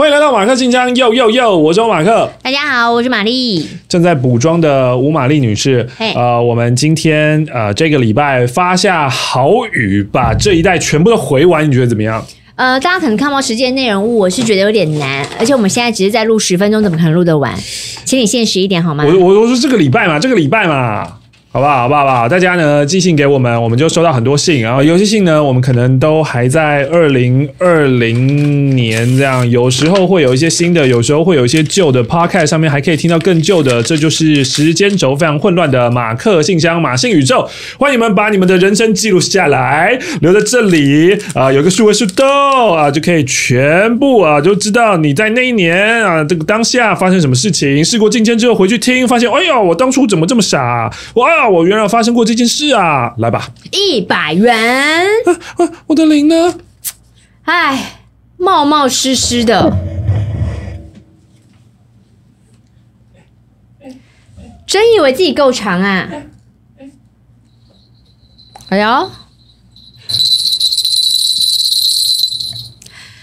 欢迎来到马克新疆又又又，我是马克。大家好，我是玛丽。正在补妆的吴玛丽女士。呃，我们今天呃这个礼拜发下好雨，把这一代全部都回完，你觉得怎么样？呃，大家可能看不到时间内容物，我是觉得有点难，而且我们现在只是在录十分钟，怎么可能录得完？请你现实一点好吗？我我我说这个礼拜嘛，这个礼拜嘛。好不好？好不好？大家呢寄信给我们，我们就收到很多信。然后有些信呢，我们可能都还在二零二零年这样。有时候会有一些新的，有时候会有一些旧的。Podcast 上面还可以听到更旧的，这就是时间轴非常混乱的马克信箱、马信宇宙。欢迎你们把你们的人生记录下来，留在这里啊，有个数位数豆啊，就可以全部啊，就知道你在那一年啊，这个当下发生什么事情。事过境迁之后回去听，发现哎呦，我当初怎么这么傻？我。我原来发生过这件事啊！来吧，一百元。啊啊，我的零呢？哎，冒冒失失的，真以为自己够长啊！哎呦。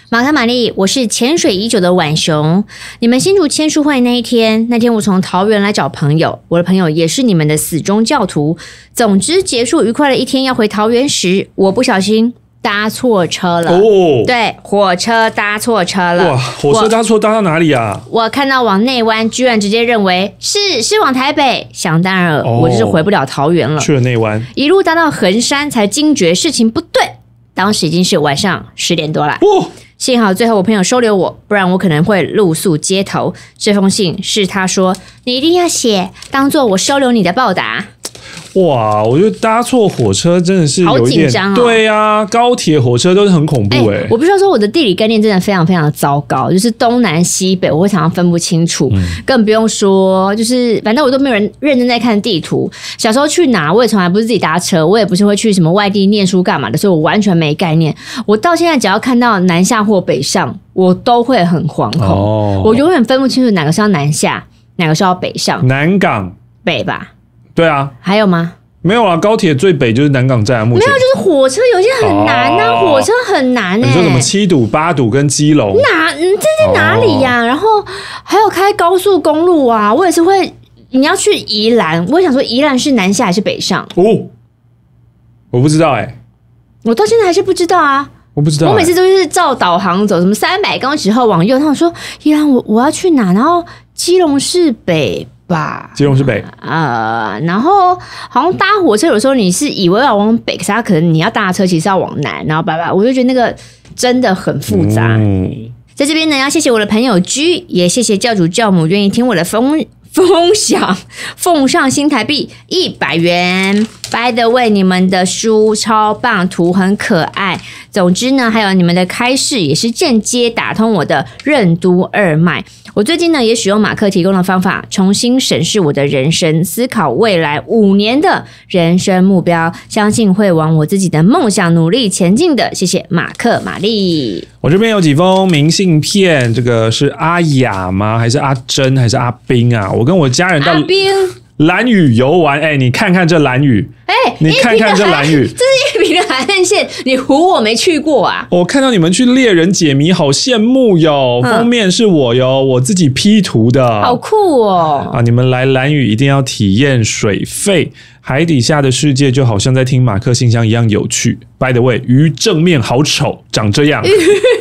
马克、玛丽，我是潜水已久的晚熊。你们新竹签书会那一天，那天我从桃园来找朋友，我的朋友也是你们的死忠教徒。总之，结束愉快的一天，要回桃园时，我不小心搭错车了。哦，对，火车搭错车了。哇，火车搭错搭到哪里啊？我看到往内湾，居然直接认为是是往台北。想当然了。我就是回不了桃园了。去了内湾，一路搭到衡山，才惊觉事情不对。当时已经是晚上十点多了。幸好最后我朋友收留我，不然我可能会露宿街头。这封信是他说：“你一定要写，当做我收留你的报答。”哇！我觉得搭错火车真的是好紧张啊！对呀，高铁火车都是很恐怖哎。我不须要说，我的地理概念真的非常非常的糟糕，就是东南西北我会常常分不清楚，更不用说就是反正我都没有人认真在看地图。小时候去哪我也从来不是自己搭车，我也不是会去什么外地念书干嘛的，所以我完全没概念。我到现在只要看到南下或北上，我都会很惶恐。我永远分不清楚哪个是要南下，哪个是要北上。南港北吧。对啊，还有吗？没有啊，高铁最北就是南港站了。没有，就是火车有些很难呢，火车很难呢。你说什么七堵、八堵跟基隆？哪？这在哪里呀？然后还有开高速公路啊。我也是会，你要去宜兰，我想说宜兰是南下还是北上？哦，我不知道哎，我到现在还是不知道啊。我不知道，我每次都是照导航走，什么三百公尺后往右。他们说宜兰，我我要去哪？然后基隆市北。吧，金融是北。呃，然后好像搭火车有时候你是以为要往北，可是他可能你要搭的车其实要往南，然后拜拜。我就觉得那个真的很复杂。在这边呢，要谢谢我的朋友 G，也谢谢教主教母愿意听我的风分享，奉上新台币一百元。By the way，你们的书超棒，图很可爱。总之呢，还有你们的开示也是间接打通我的任督二脉。我最近呢，也使用马克提供的方法重新审视我的人生，思考未来五年的人生目标，相信会往我自己的梦想努力前进的。谢谢马克、玛丽。我这边有几封明信片，这个是阿雅吗？还是阿珍？还是阿冰啊？我跟我家人到冰。蓝宇游玩，哎，你看看这蓝宇，哎，你看看这蓝宇，这是一的海岸线，你唬我没去过啊？我看到你们去猎人解谜，好羡慕哟！封面是我哟，我自己 P 图的，好酷哦！啊，你们来蓝宇一定要体验水肺。海底下的世界就好像在听马克信箱一样有趣。By the way，鱼正面好丑，长这样。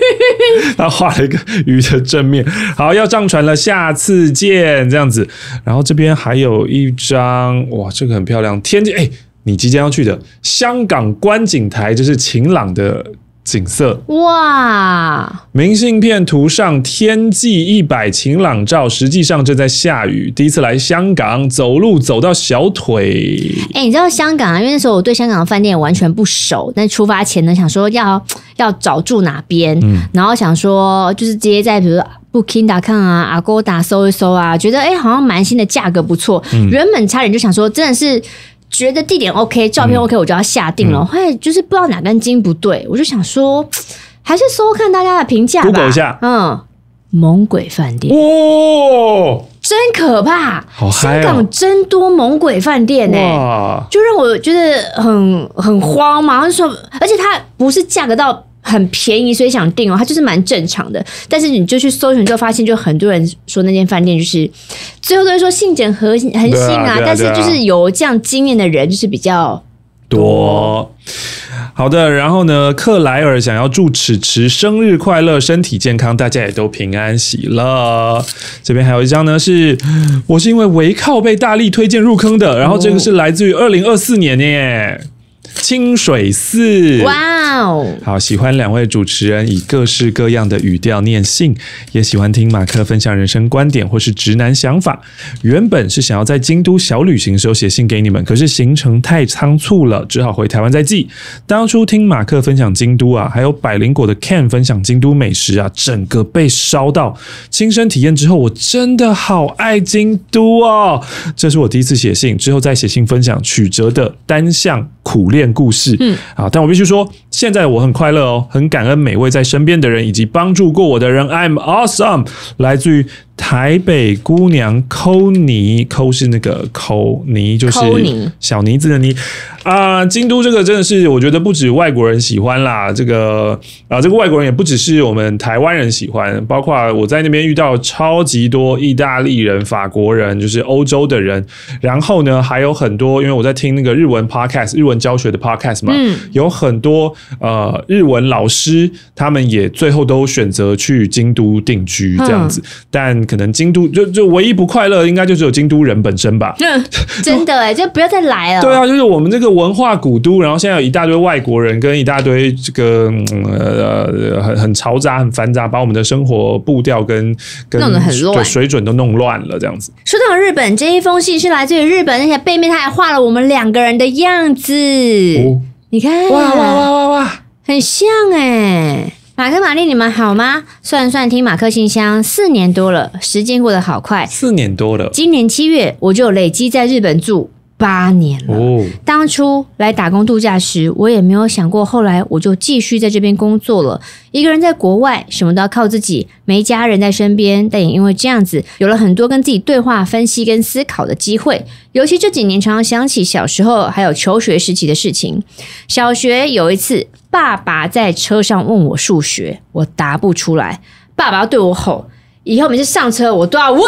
他画了一个鱼的正面。好，要上船了，下次见，这样子。然后这边还有一张，哇，这个很漂亮。天，哎，你即将要去的香港观景台，这是晴朗的。景色哇！明信片图上天际一百晴朗照，实际上正在下雨。第一次来香港，走路走到小腿。哎，你知道香港啊？因为那时候我对香港的饭店完全不熟，但出发前呢，想说要 要找住哪边，然后想说就是直接在比如 Booking.com 啊、阿 g o d 搜一搜啊，觉得哎好像蛮新的，价格不错。原本差点就想说，真的是。觉得地点 OK，照片 OK，我就要下定了。后来就是不知道哪根筋不对，我就想说，还是收看大家的评价吧。嗯，猛鬼饭店哇，真可怕！好香港真多猛鬼饭店呢，就让我觉得很很慌嘛。说，而且它不是价格到。很便宜，所以想订哦。它就是蛮正常的，但是你就去搜寻之后，发现就很多人说那间饭店就是最后都会说性简和很性啊，但是就是有这样经验的人就是比较多。好的，然后呢，克莱尔想要祝迟迟生日快乐，身体健康，大家也都平安喜乐。这边还有一张呢，是我是因为围靠被大力推荐入坑的，然后这个是来自于二零二四年耶。清水寺，哇哦！好喜欢两位主持人以各式各样的语调念信，也喜欢听马克分享人生观点或是直男想法。原本是想要在京都小旅行时候写信给你们，可是行程太仓促了，只好回台湾再寄。当初听马克分享京都啊，还有百灵果的 Ken 分享京都美食啊，整个被烧到。亲身体验之后，我真的好爱京都哦！这是我第一次写信，之后再写信分享曲折的单向苦练。故事，嗯，啊，但我必须说。现在我很快乐哦，很感恩每位在身边的人以及帮助过我的人。I'm awesome，来自于台北姑娘抠泥抠是那个抠泥就是小泥子的泥啊。京都这个真的是我觉得不止外国人喜欢啦，这个啊这个外国人也不只是我们台湾人喜欢，包括我在那边遇到超级多意大利人、法国人，就是欧洲的人。然后呢，还有很多，因为我在听那个日文 podcast，日文教学的 podcast 嘛，嗯，有很多。呃，日文老师他们也最后都选择去京都定居这样子，但可能京都就就唯一不快乐，应该就只有京都人本身吧。真的，真的哎，就不要再来了。对啊，就是我们这个文化古都，然后现在有一大堆外国人跟一大堆这个很很嘈杂、很繁杂，把我们的生活步调跟跟很乱水准都弄乱了这样子。说到日本，这一封信是来自于日本，那些背面他还画了我们两个人的样子。你看，哇哇哇哇哇，很像哎！马克、玛丽，你们好吗？算算听马克信箱四年多了，时间过得好快。四年多了，今年七月我就累积在日本住。八年了。当初来打工度假时，我也没有想过，后来我就继续在这边工作了。一个人在国外，什么都要靠自己，没家人在身边，但也因为这样子，有了很多跟自己对话、分析跟思考的机会。尤其这几年，常常想起小时候还有求学时期的事情。小学有一次，爸爸在车上问我数学，我答不出来，爸爸要对我吼：“以后每次上车，我都要问。”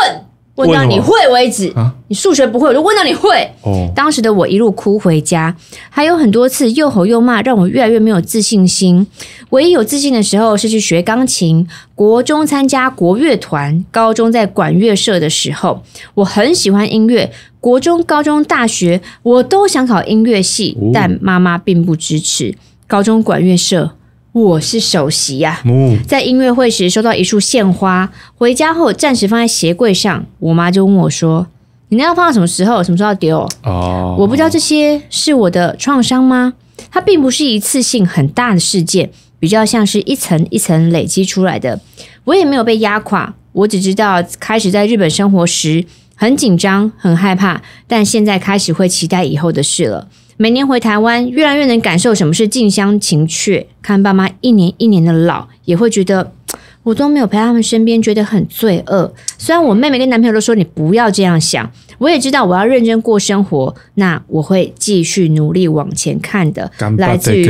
问到你会为止，你数学不会，我就问到你会。当时的我一路哭回家，还有很多次又吼又骂，让我越来越没有自信心。唯一有自信的时候是去学钢琴，国中参加国乐团，高中在管乐社的时候，我很喜欢音乐。国中、高中、大学我都想考音乐系，但妈妈并不支持。高中管乐社。我是首席呀，在音乐会时收到一束鲜花，回家后暂时放在鞋柜上。我妈就问我说：“你那要放到什么时候？什么时候要丢？”哦，我不知道这些是我的创伤吗？它并不是一次性很大的事件，比较像是一层一层累积出来的。我也没有被压垮，我只知道开始在日本生活时很紧张、很害怕，但现在开始会期待以后的事了。每年回台湾，越来越能感受什么是近乡情怯，看爸妈一年一年的老，也会觉得 我都没有陪他们身边，觉得很罪恶。虽然我妹妹跟男朋友都说你不要这样想，我也知道我要认真过生活，那我会继续努力往前看的。来自于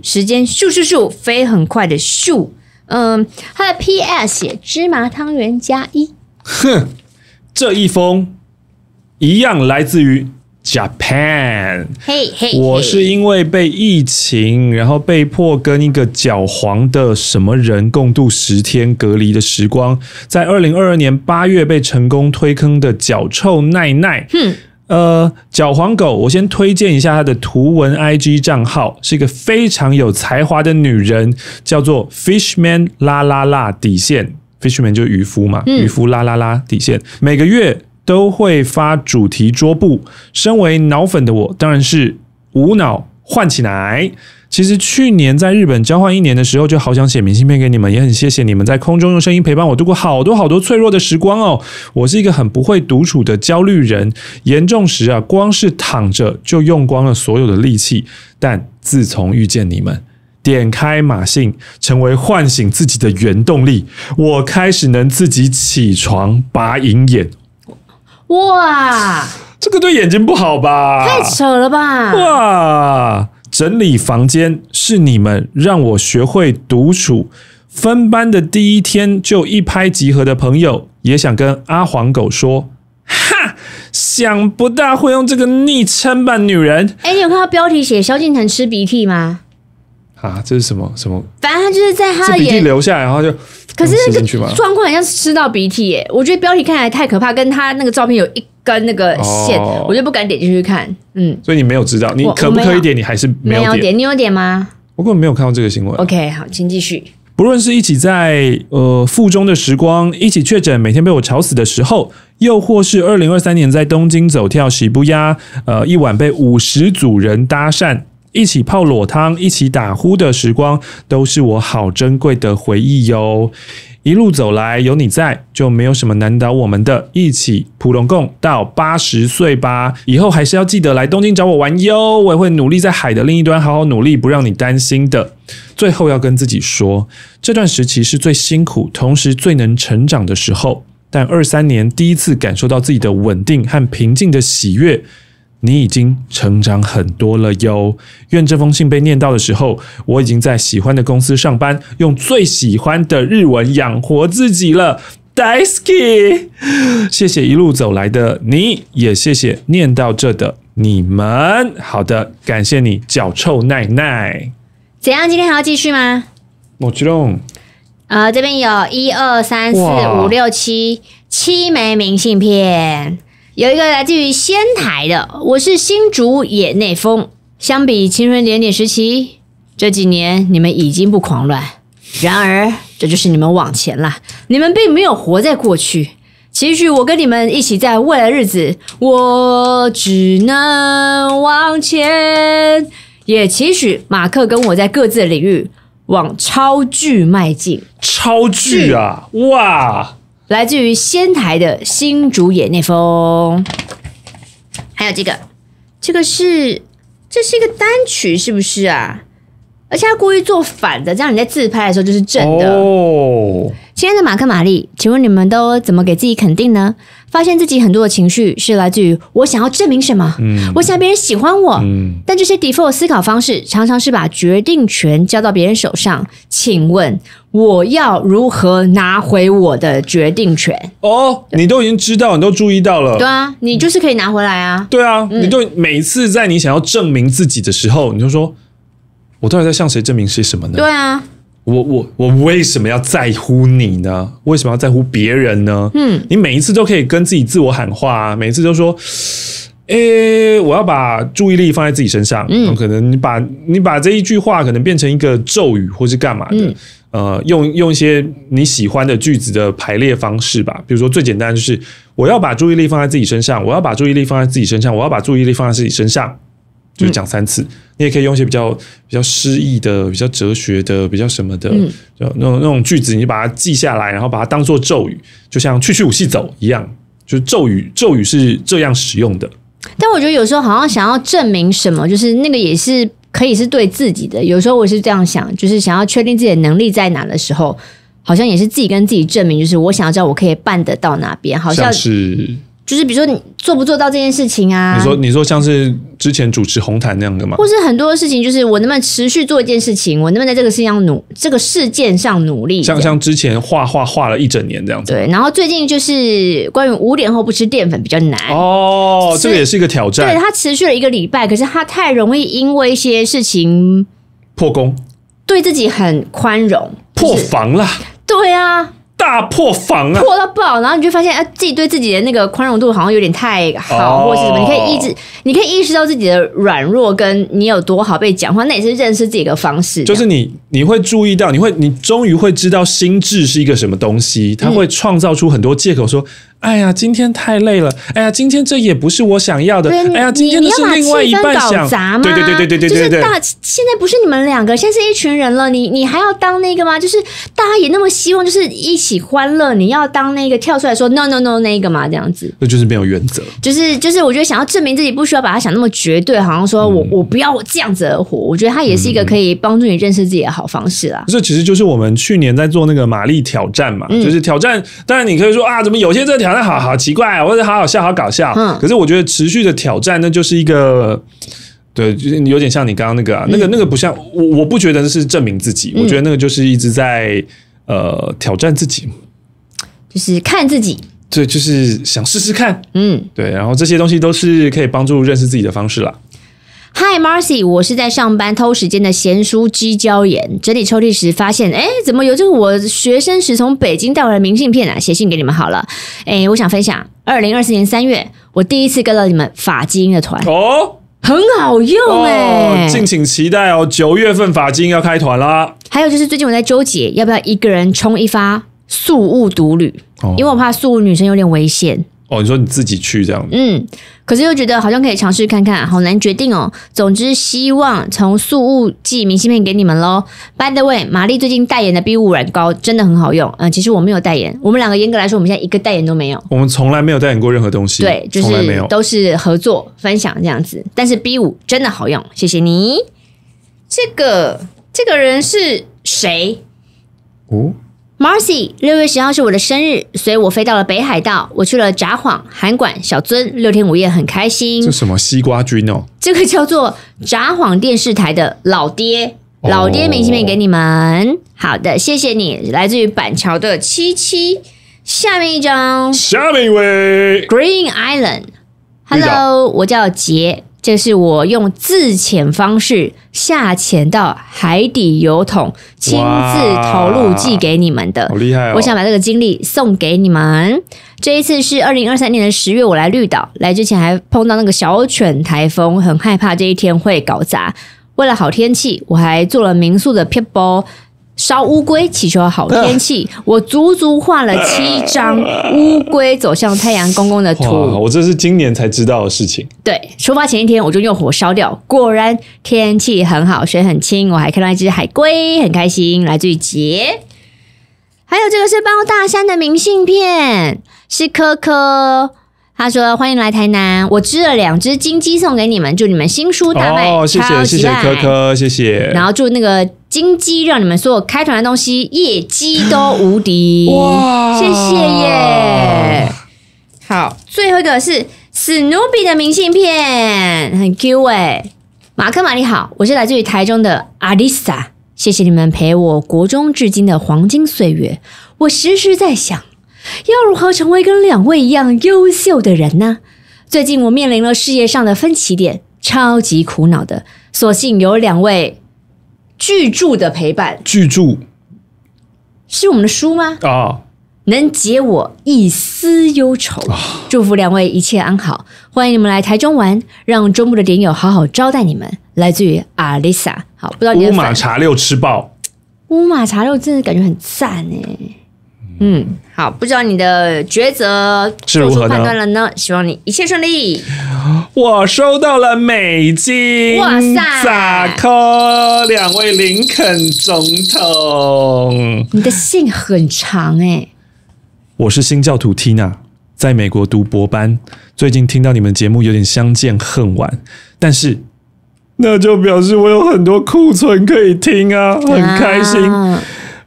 时间咻咻咻飞很快的咻，嗯，他的 P.S. 写芝麻汤圆加一，哼，这一封一样来自于。Japan，嘿嘿，我是因为被疫情，然后被迫跟一个脚黄的什么人共度十天隔离的时光，在二零二二年八月被成功推坑的脚臭奈奈，嗯，呃，脚黄狗，我先推荐一下它的图文 IG 账号，是一个非常有才华的女人，叫做 Fishman 啦啦啦底线，Fishman 就是渔夫嘛，渔夫啦啦啦底线，每个月。都会发主题桌布。身为脑粉的我，当然是无脑换起来。其实去年在日本交换一年的时候，就好想写明信片给你们，也很谢谢你们在空中用声音陪伴我度过好多好多脆弱的时光哦。我是一个很不会独处的焦虑人，严重时啊，光是躺着就用光了所有的力气。但自从遇见你们，点开马信，成为唤醒自己的原动力，我开始能自己起床拔银眼。哇，这个对眼睛不好吧？太扯了吧！哇，整理房间是你们让我学会独处。分班的第一天就一拍即合的朋友，也想跟阿黄狗说，哈，想不大会用这个昵称吧，女人。哎，你有看到标题写萧敬腾吃鼻涕吗？啊，这是什么什么？反正他就是在他眼涕流下来，然后就可是那个状况好像吃到鼻涕耶。我觉得标题看起来太可怕，跟他那个照片有一根那个线，我就不敢点进去看。嗯，所以你没有知道，你可不可以点？你还是没有点？你有点吗？我根本没有看到这个新闻。OK，好，请继续。不论是一起在呃附中的时光，一起确诊，每天被我吵死的时候，又或是二零二三年在东京走跳洗不压，呃，一晚被五十组人搭讪。一起泡裸汤、一起打呼的时光，都是我好珍贵的回忆哟。一路走来，有你在，就没有什么难倒我们的。一起普龙共到八十岁吧！以后还是要记得来东京找我玩哟。我也会努力在海的另一端好好努力，不让你担心的。最后要跟自己说，这段时期是最辛苦，同时最能成长的时候。但二三年第一次感受到自己的稳定和平静的喜悦。你已经成长很多了哟！愿这封信被念到的时候，我已经在喜欢的公司上班，用最喜欢的日文养活自己了。d a i s y k 谢谢一路走来的你，也谢谢念到这的你们。好的，感谢你脚臭奶奶。怎样？今天还要继续吗我 o v 呃，这边有一二三四五六七七枚明信片。有一个来自于仙台的，我是新竹野内丰。相比青春点点时期，这几年你们已经不狂乱，然而这就是你们往前了。你们并没有活在过去，期许我跟你们一起在未来日子，我只能往前。也期许马克跟我在各自的领域往超巨迈进。超巨啊，哇！来自于仙台的新主演那风，还有这个，这个是这是一个单曲，是不是啊？而且他故意做反的，这样你在自拍的时候就是正的。亲爱的马克、玛丽，请问你们都怎么给自己肯定呢？发现自己很多的情绪是来自于我想要证明什么，嗯，我想别人喜欢我，嗯，但这些 default 思考方式常常是把决定权交到别人手上。请问我要如何拿回我的决定权？哦，你都已经知道，你都注意到了，对啊，你就是可以拿回来啊，对啊，你对每次在你想要证明自己的时候，你就说，我到底在向谁证明些什么呢？对啊。我我我为什么要在乎你呢？为什么要在乎别人呢？嗯，你每一次都可以跟自己自我喊话，啊，每次都说，哎，我要把注意力放在自己身上。嗯，可能你把你把这一句话可能变成一个咒语，或是干嘛的？呃，用用一些你喜欢的句子的排列方式吧。比如说最简单就是，我要把注意力放在自己身上，我要把注意力放在自己身上，我要把注意力放在自己身上。就讲三次，你也可以用一些比较比较诗意的、比较哲学的、比较什么的，那种那种句子，你就把它记下来，然后把它当做咒语，就像去去五系走一样，就是咒语，咒语是这样使用的。但我觉得有时候好像想要证明什么，就是那个也是可以是对自己的。有时候我是这样想，就是想要确定自己的能力在哪的时候，好像也是自己跟自己证明，就是我想要知道我可以办得到哪边，好像是。就是比如说你做不做到这件事情啊？你说你说像是之前主持红毯那样的嘛？或是很多事情，就是我能不能持续做一件事情？我能不能在这个事情上努这个事件上努力？像像之前画画画了一整年这样子。对，然后最近就是关于五点后不吃淀粉比较难哦，这个也是一个挑战。对，它持续了一个礼拜，可是它太容易因为一些事情破功，对自己很宽容破防了。对啊。大破防啊！破到爆，然后你就发现，哎，自己对自己的那个宽容度好像有点太好，或者是什么？你可以抑制，你可以意识到自己的软弱，跟你有多好被讲话，那也是认识自己的方式。就是你，你会注意到，你会，你终于会知道心智是一个什么东西，它会创造出很多借口说。哎呀，今天太累了。哎呀，今天这也不是我想要的。哎呀，今天的是一半搞砸吗？对对对对对对对对。就是大，现在不是你们两个，现在是一群人了。你你还要当那个吗？就是大家也那么希望，就是一起欢乐。你要当那个跳出来说 no no no 那个嘛，这样子。那就是没有原则。就是就是，我觉得想要证明自己，不需要把它想那么绝对。好像说，我我不要这样子活。我觉得它也是一个可以帮助你认识自己的好方式啊。这其实就是我们去年在做那个玛丽挑战嘛，就是挑战。当然你可以说啊，怎么有些在挑。那好好奇怪，我觉得好好笑，好搞笑。嗯，可是我觉得持续的挑战，那就是一个，对，就是有点像你刚刚那个啊，那个那个不像我，我不觉得是证明自己，我觉得那个就是一直在呃挑战自己，就是看自己，对，就是想试试看，嗯，对，然后这些东西都是可以帮助认识自己的方式了。嗨，Marcy，我是在上班偷时间的贤淑机椒盐。整理抽屉时发现，哎，怎么有这个我学生时从北京带回来的明信片啊？写信给你们好了。哎，我想分享，二零二四年三月，我第一次跟了你们法基因的团，哦，很好用哎，敬请期待哦。九月份法基要开团啦。还有就是最近我在纠结，要不要一个人冲一发素物独旅，因为我怕素物女生有点危险。哦，你说你自己去这样子，嗯，可是又觉得好像可以尝试看看，好难决定哦。总之，希望从速物寄明信片给你们喽。By the way，玛丽最近代言的 B 五软膏真的很好用，嗯，其实我没有代言，我们两个严格来说我们现在一个代言都没有，我们从来没有代言过任何东西，对，就是没有，都是合作分享这样子。但是 B 五真的好用，谢谢你。这个这个人是谁？哦。Marcy，六月十号是我的生日，所以我飞到了北海道，我去了札幌、函馆、小樽，六天五夜很开心。这什么西瓜君哦？这个叫做札幌电视台的老爹，老爹明信片给你们。好的，谢谢你，来自于板桥的七七。下面一张，下面一位 Green Island，Hello，我叫杰。这是我用自潜方式下潜到海底油桶，亲自投入寄给你们的。好厉害！我想把这个经历送给你们。这一次是二零二三年的十月，我来绿岛。来之前还碰到那个小犬台风，很害怕这一天会搞砸。为了好天气，我还做了民宿的 people。烧乌龟祈求好天气，我足足画了七张乌龟走向太阳公公的图。我这是今年才知道的事情。对，出发前一天我就用火烧掉，果然天气很好，水很清，我还看到一只海龟，很开心。来自于杰，还有这个是包大山的明信片，是柯柯，他说欢迎来台南，我织了两只金鸡送给你们，祝你们新书大卖，谢谢谢谢柯柯，谢谢。然后祝那个。金鸡让你们所有开团的东西业绩都无敌，谢谢耶！好，最后一个是史努比的明信片，很 Q 哎。马克玛丽好，我是来自于台中的阿丽莎，谢谢你们陪我国中至今的黄金岁月。我时时在想，要如何成为跟两位一样优秀的人呢？最近我面临了事业上的分歧点，超级苦恼的。所幸有两位。巨著的陪伴，巨著是我们的书吗？啊，能解我一丝忧愁。祝福两位一切安好，欢迎你们来台中玩，让中部的点友好好招待你们。来自于阿好，不知道你乌马茶六吃爆，乌马茶六真的感觉很赞哎。嗯，好，不知道你的抉择是如何判断了呢？希望你一切顺利。我收到了美金，哇塞，两位林肯总统，你的信很长哎。我是新教徒缇娜，在美国读博班，最近听到你们节目有点相见恨晚，但是那就表示我有很多库存可以听啊，很开心。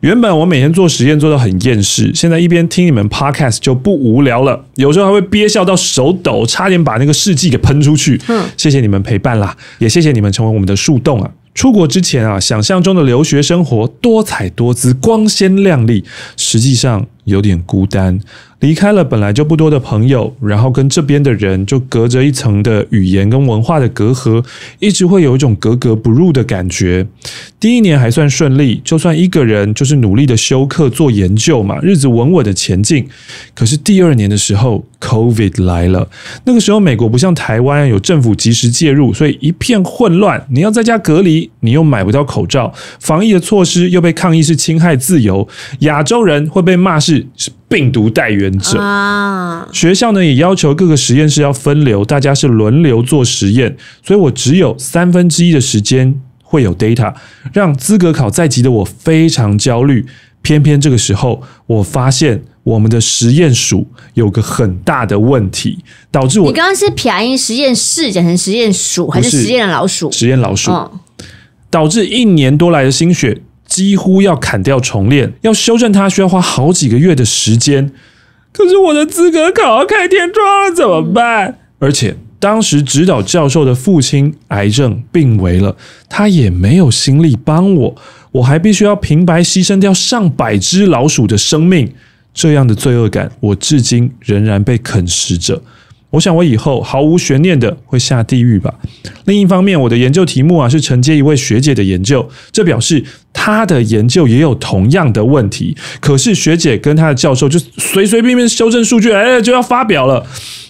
原本我每天做实验做到很厌世，现在一边听你们 podcast 就不无聊了。有时候还会憋笑到手抖，差点把那个试剂给喷出去。嗯，谢谢你们陪伴啦，也谢谢你们成为我们的树洞啊。出国之前啊，想象中的留学生活多彩多姿、光鲜亮丽，实际上。有点孤单，离开了本来就不多的朋友，然后跟这边的人就隔着一层的语言跟文化的隔阂，一直会有一种格格不入的感觉。第一年还算顺利，就算一个人就是努力的休课做研究嘛，日子稳稳的前进。可是第二年的时候，COVID 来了，那个时候美国不像台湾有政府及时介入，所以一片混乱。你要在家隔离，你又买不到口罩，防疫的措施又被抗议是侵害自由，亚洲人会被骂是。是病毒代源者啊！学校呢也要求各个实验室要分流，大家是轮流做实验，所以我只有三分之一的时间会有 data，让资格考在即的我非常焦虑。偏偏这个时候，我发现我们的实验鼠有个很大的问题，导致我你刚刚是撇音实验室讲成实验鼠，还是实验老鼠？实验老鼠，导致一年多来的心血。几乎要砍掉重练，要修正它需要花好几个月的时间。可是我的资格考要开天窗了，怎么办？而且当时指导教授的父亲癌症病危了，他也没有心力帮我。我还必须要平白牺牲掉上百只老鼠的生命，这样的罪恶感我至今仍然被啃食着。我想我以后毫无悬念的会下地狱吧。另一方面，我的研究题目啊是承接一位学姐的研究，这表示她的研究也有同样的问题。可是学姐跟她的教授就随随便便修正数据，哎，就要发表了。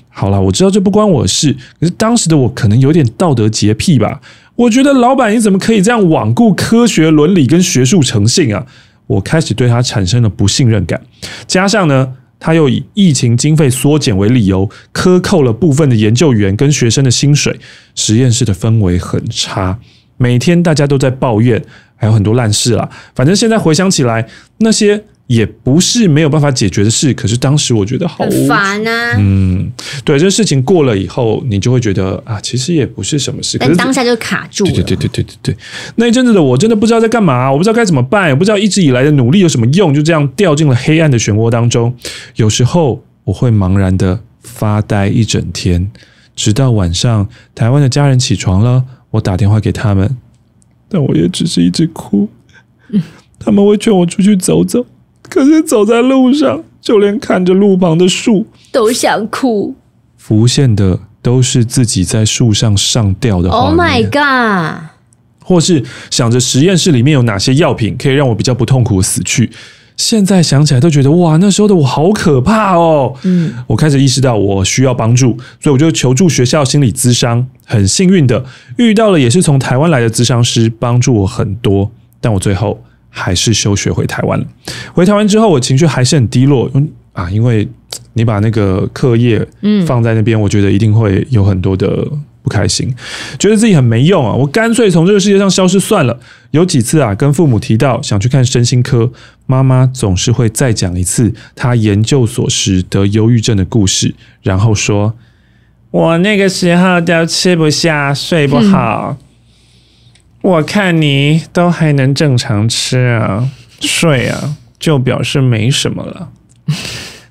好了，我知道这不关我事，可是当时的我可能有点道德洁癖吧。我觉得老板你怎么可以这样罔顾科学伦理跟学术诚信啊？我开始对他产生了不信任感，加上呢。他又以疫情经费缩减为理由，克扣了部分的研究员跟学生的薪水，实验室的氛围很差，每天大家都在抱怨，还有很多烂事啦。反正现在回想起来，那些。也不是没有办法解决的事，可是当时我觉得好烦啊！嗯，对，这事情过了以后，你就会觉得啊，其实也不是什么事，但当下就卡住了。对对对对对对，那一阵子的我真的不知道在干嘛，我不知道该怎么办，我不知道一直以来的努力有什么用，就这样掉进了黑暗的漩涡当中。有时候我会茫然的发呆一整天，直到晚上，台湾的家人起床了，我打电话给他们，但我也只是一直哭。他们会劝我出去走走。可是走在路上，就连看着路旁的树都想哭，浮现的都是自己在树上上吊的 Oh my god！或是想着实验室里面有哪些药品可以让我比较不痛苦死去。现在想起来都觉得哇，那时候的我好可怕哦。嗯，我开始意识到我需要帮助，所以我就求助学校心理咨商。很幸运的遇到了也是从台湾来的咨商师，帮助我很多。但我最后。还是休学回台湾回台湾之后，我情绪还是很低落。啊，因为你把那个课业嗯放在那边，我觉得一定会有很多的不开心，觉得自己很没用啊。我干脆从这个世界上消失算了。有几次啊，跟父母提到想去看身心科，妈妈总是会再讲一次她研究所时得忧郁症的故事，然后说：“我那个时候都吃不下，睡不好。”我看你都还能正常吃啊、睡啊，就表示没什么了。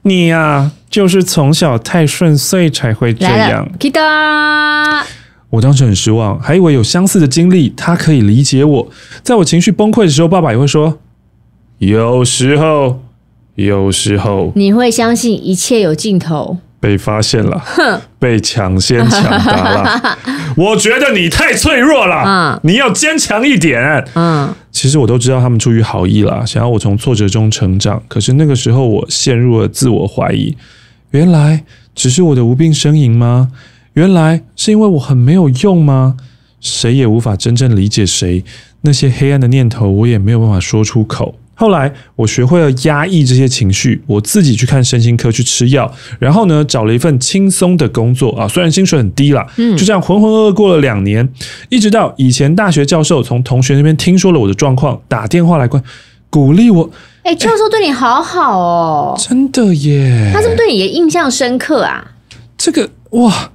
你呀，就是从小太顺遂才会这样。我当时很失望，还以为有相似的经历，他可以理解我。在我情绪崩溃的时候，爸爸也会说：“有时候，有时候你会相信一切有尽头。”被发现了，被抢先抢答了。我觉得你太脆弱了，你要坚强一点。嗯，其实我都知道他们出于好意啦，想要我从挫折中成长。可是那个时候我陷入了自我怀疑，原来只是我的无病呻吟吗？原来是因为我很没有用吗？谁也无法真正理解谁。那些黑暗的念头，我也没有办法说出口。后来我学会了压抑这些情绪，我自己去看身心科去吃药，然后呢找了一份轻松的工作啊，虽然薪水很低了，嗯，就这样浑浑噩噩过了两年，一直到以前大学教授从同学那边听说了我的状况，打电话来关鼓励我。哎，教授对你好好哦，真的耶，他不么对你印象深刻啊？这个哇，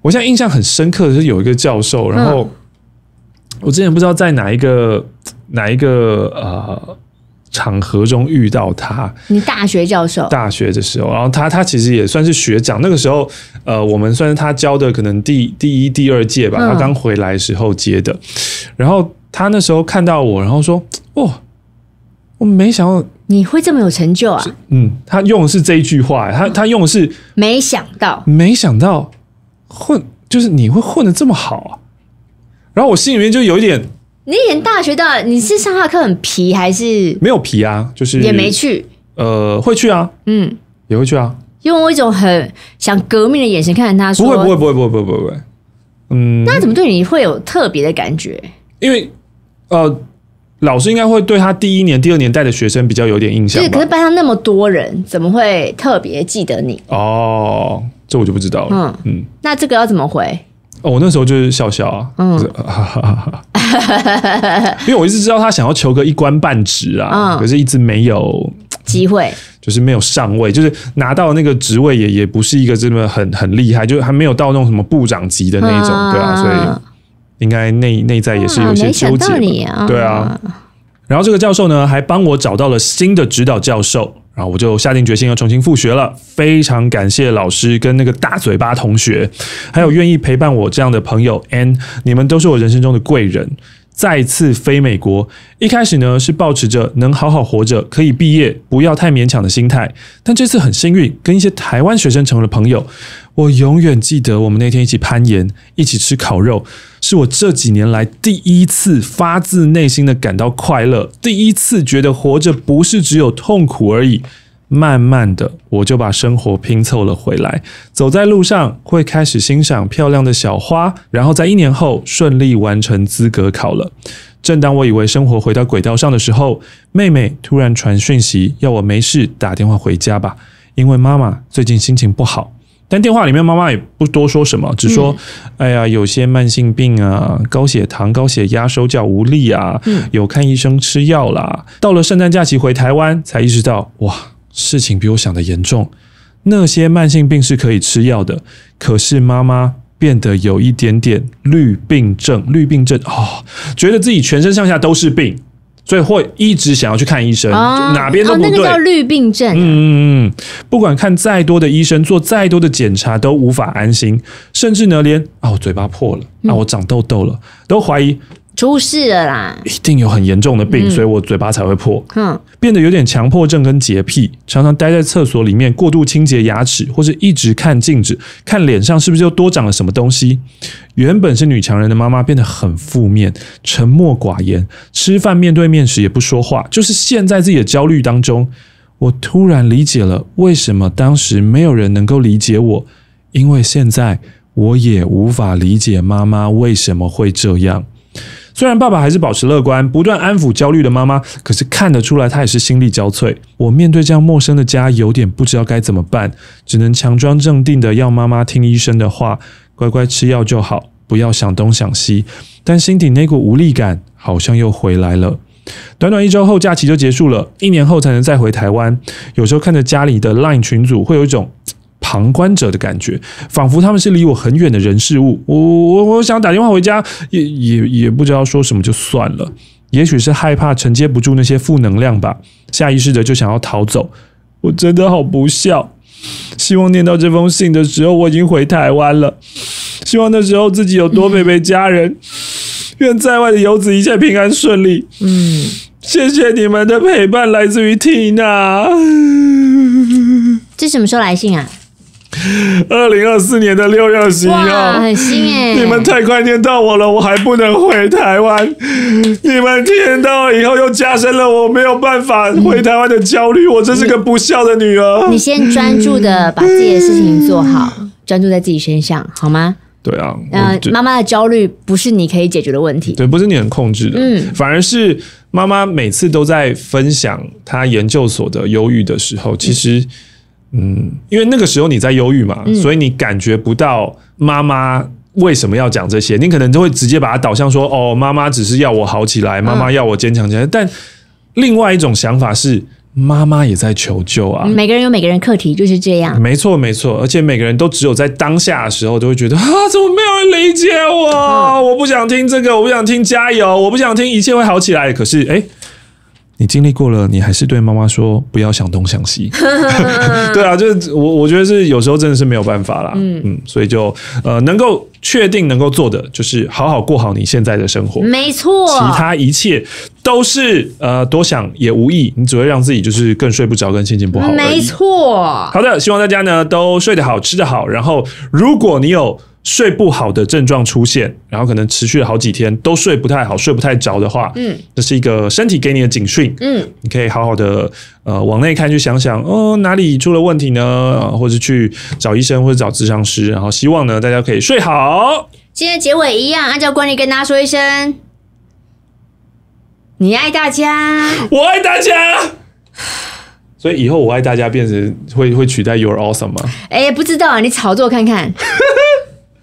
我现在印象很深刻的是有一个教授，然后我之前不知道在哪一个哪一个呃。场合中遇到他，你大学教授，大学的时候，然后他他其实也算是学长，那个时候呃，我们算是他教的可能第第一第二届吧，他刚回来时候接的，然后他那时候看到我，然后说，哦，我没想到你会这么有成就啊，嗯，他用的是这一句话，他他用的是没想到，没想到混就是你会混的这么好啊，然后我心里面就有一点。你前大学的，你是上下课很皮还是？没有皮啊，就是也没去。呃，会去啊，嗯，也会去啊，用一种很想革命的眼神看着他。不会，不会，不会，不会，不会，不会，嗯。那怎么对你会有特别的感觉？因为，呃，老师应该会对他第一年、第二年带的学生比较有点印象。可是班上那么多人，怎么会特别记得你？哦，这我就不知道了。嗯嗯，那这个要怎么回？哦，我那时候就是笑笑啊，哈哈哈，因为我一直知道他想要求个一官半职啊，可是一直没有机会，就是没有上位，就是拿到那个职位也也不是一个真的很很厉害，就是还没有到那种什么部长级的那种，对啊，所以应该内内在也是有些纠结，对啊。然后这个教授呢，还帮我找到了新的指导教授。然后我就下定决心要重新复学了，非常感谢老师跟那个大嘴巴同学，还有愿意陪伴我这样的朋友 n 你们都是我人生中的贵人。再次飞美国，一开始呢是抱持着能好好活着、可以毕业、不要太勉强的心态，但这次很幸运，跟一些台湾学生成了朋友。我永远记得我们那天一起攀岩，一起吃烤肉，是我这几年来第一次发自内心的感到快乐，第一次觉得活着不是只有痛苦而已。慢慢的，我就把生活拼凑了回来。走在路上，会开始欣赏漂亮的小花。然后在一年后，顺利完成资格考了。正当我以为生活回到轨道上的时候，妹妹突然传讯息，要我没事打电话回家吧，因为妈妈最近心情不好。但电话里面妈妈也不多说什么，只说：“哎呀，有些慢性病啊，高血糖、高血压、手脚无力啊，有看医生吃药啦。”到了圣诞假期回台湾，才意识到哇，事情比我想的严重。那些慢性病是可以吃药的，可是妈妈变得有一点点绿病症，绿病症啊，觉得自己全身上下都是病。所以会一直想要去看医生，哪边都不对。哦，那个叫“绿病症”。嗯嗯嗯，不管看再多的医生，做再多的检查，都无法安心，甚至呢，连啊，我嘴巴破了，啊，我长痘痘了，都怀疑。出事了啦！一定有很严重的病，所以我嘴巴才会破。嗯，变得有点强迫症跟洁癖，常常待在厕所里面过度清洁牙齿，或者一直看镜子，看脸上是不是又多长了什么东西。原本是女强人的妈妈变得很负面，沉默寡言，吃饭面对面时也不说话，就是陷在自己的焦虑当中。我突然理解了为什么当时没有人能够理解我，因为现在我也无法理解妈妈为什么会这样。虽然爸爸还是保持乐观，不断安抚焦虑的妈妈，可是看得出来他也是心力交瘁。我面对这样陌生的家，有点不知道该怎么办，只能强装镇定的要妈妈听医生的话，乖乖吃药就好，不要想东想西。但心底那股无力感好像又回来了。短短一周后，假期就结束了，一年后才能再回台湾。有时候看着家里的 LINE 群组，会有一种……旁观者的感觉，仿佛他们是离我很远的人事物。我我我想打电话回家，也也也不知道说什么，就算了。也许是害怕承接不住那些负能量吧，下意识的就想要逃走。我真的好不孝。希望念到这封信的时候，我已经回台湾了。希望那时候自己有多陪陪家人。愿在外的游子一切平安顺利。嗯，谢谢你们的陪伴，来自于缇娜。这什么时候来信啊？二零二四年的六月十一号，很新耶！你们太快念到我了，我还不能回台湾。你们念到以后又加深了我没有办法回台湾的焦虑，我真是个不孝的女儿。你先专注的把自己的事情做好，专注在自己身上，好吗？对啊，嗯，妈妈的焦虑不是你可以解决的问题，对，不是你能控制的，嗯，反而是妈妈每次都在分享她研究所的忧郁的时候，其实。嗯，因为那个时候你在忧郁嘛，所以你感觉不到妈妈为什么要讲这些，你可能就会直接把它导向说：“哦，妈妈只是要我好起来，妈妈要我坚强起来。”但另外一种想法是，妈妈也在求救啊。每个人有每个人课题，就是这样。没错，没错，而且每个人都只有在当下的时候，都会觉得 啊，怎么没有人理解我？我不想听这个，我不想听加油，我不想听一切会好起来。可是，哎。你经历过了，你还是对妈妈说不要想东想西。对啊，就是我，我觉得是有时候真的是没有办法啦。嗯嗯，所以就呃，能够确定能够做的，就是好好过好你现在的生活。没错，其他一切都是呃，多想也无益，你只会让自己就是更睡不着，跟心情不好。没错。好的，希望大家呢都睡得好，吃得好。然后，如果你有。睡不好的症状出现，然后可能持续了好几天，都睡不太好、睡不太着的话，嗯，这是一个身体给你的警讯，嗯，你可以好好的呃往内看去想想，哦，哪里出了问题呢？或者去找医生或者找咨商师，然后希望呢大家可以睡好。今天结尾一样，按照惯例跟大家说一声，你爱大家，我爱大家。所以以后我爱大家变成会会取代 You're Awesome 吗？哎，不知道啊，你炒作看看。